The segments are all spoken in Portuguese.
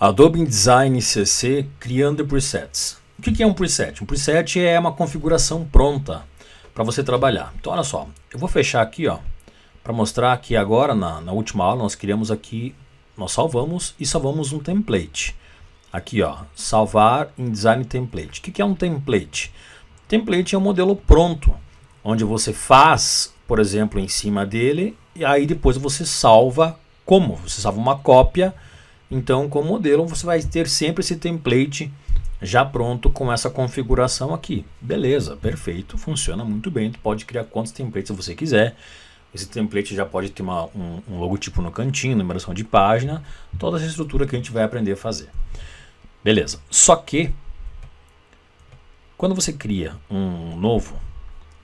Adobe InDesign CC criando presets. O que é um preset? Um preset é uma configuração pronta para você trabalhar. Então olha só, eu vou fechar aqui ó, para mostrar que agora na, na, última aula nós criamos aqui, nós salvamos e salvamos um template. Aqui ó, salvar InDesign template. O que é um template? Template é um modelo pronto, onde você faz, por exemplo, em cima dele e aí depois você salva como? Você salva uma cópia então, com o modelo, você vai ter sempre esse template já pronto com essa configuração aqui. Beleza, perfeito, funciona muito bem. Tu pode criar quantos templates você quiser. Esse template já pode ter uma, um, um logotipo no cantinho, numeração de página, toda essa estrutura que a gente vai aprender a fazer. Beleza, só que quando você cria um novo,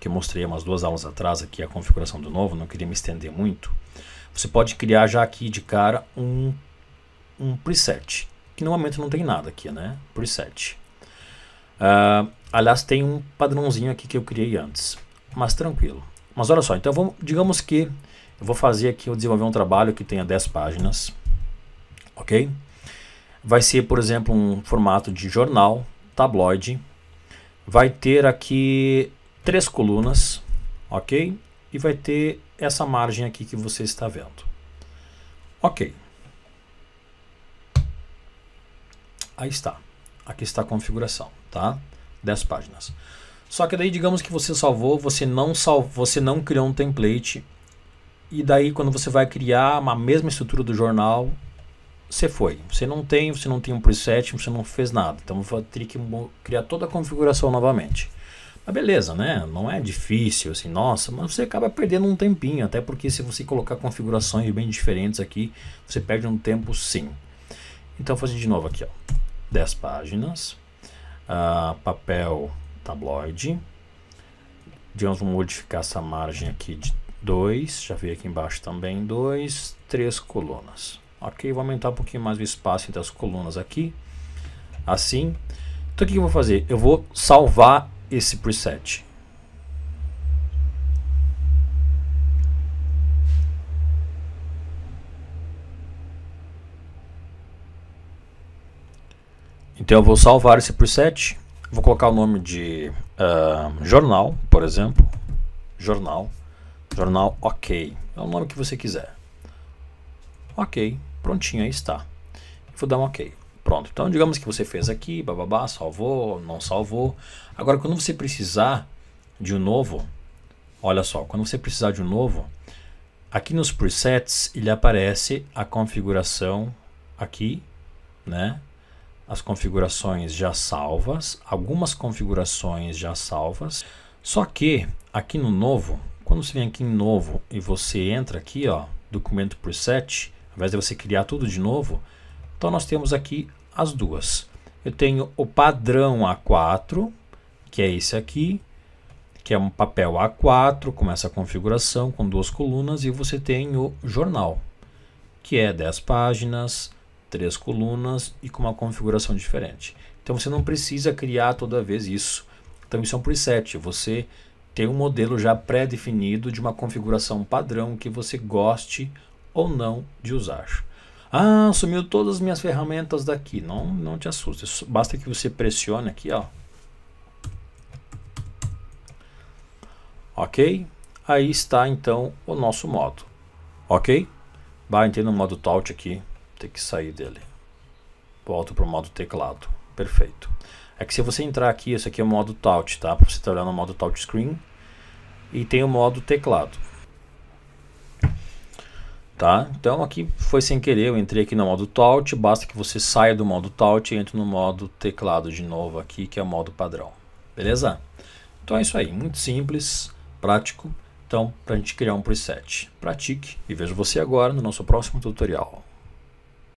que eu mostrei umas duas aulas atrás aqui a configuração do novo, não queria me estender muito, você pode criar já aqui de cara um um preset, que no momento não tem nada aqui, né? Preset. Uh, aliás, tem um padrãozinho aqui que eu criei antes, mas tranquilo. Mas olha só, então vamos, digamos que eu vou fazer aqui, eu desenvolver um trabalho que tenha 10 páginas, ok? Vai ser, por exemplo, um formato de jornal, tabloide. Vai ter aqui três colunas, ok? E vai ter essa margem aqui que você está vendo. Ok. Aí está. Aqui está a configuração, tá? 10 páginas. Só que daí digamos que você salvou, você não salvou, você não criou um template e daí quando você vai criar a mesma estrutura do jornal, você foi. Você não tem, você não tem um preset, você não fez nada. Então vou ter que criar toda a configuração novamente. Mas beleza, né? Não é difícil assim, nossa, mas você acaba perdendo um tempinho, até porque se você colocar configurações bem diferentes aqui, você perde um tempo sim. Então fazer de novo aqui, ó. 10 páginas, uh, papel tabloide. Digamos, vamos modificar essa margem aqui de 2, já veio aqui embaixo também 2, 3 colunas. Ok, vou aumentar um pouquinho mais o espaço entre as colunas aqui, assim. Então o que eu vou fazer? Eu vou salvar esse preset. Então eu vou salvar esse preset, vou colocar o nome de uh, jornal, por exemplo, jornal, jornal ok, é o nome que você quiser. Ok, prontinho, aí está. Vou dar um ok. Pronto, então digamos que você fez aqui, bababá, salvou, não salvou. Agora quando você precisar de um novo, olha só, quando você precisar de um novo, aqui nos presets ele aparece a configuração aqui, né? as configurações já salvas, algumas configurações já salvas. Só que aqui no novo, quando você vem aqui em novo e você entra aqui, ó, documento preset, ao invés de você criar tudo de novo, então nós temos aqui as duas. Eu tenho o padrão A4, que é esse aqui, que é um papel A4 com essa configuração, com duas colunas, e você tem o jornal, que é 10 páginas, três colunas e com uma configuração diferente. Então você não precisa criar toda vez isso. Então isso é um preset, você tem um modelo já pré-definido de uma configuração padrão que você goste ou não de usar. Ah, sumiu todas as minhas ferramentas daqui. Não, não te assuste, basta que você pressione aqui, ó. Ok? Aí está então o nosso modo. Ok? Vai ter no modo Touch aqui tem que sair dele. Volto para o modo teclado. Perfeito. É que se você entrar aqui, esse aqui é o modo touch, tá? Para você trabalhar no modo screen. E tem o modo teclado. Tá? Então aqui foi sem querer, eu entrei aqui no modo touch, basta que você saia do modo touch e entre no modo teclado de novo aqui, que é o modo padrão. Beleza? Então é isso aí, muito simples, prático. Então, para a gente criar um preset. Pratique e vejo você agora no nosso próximo tutorial.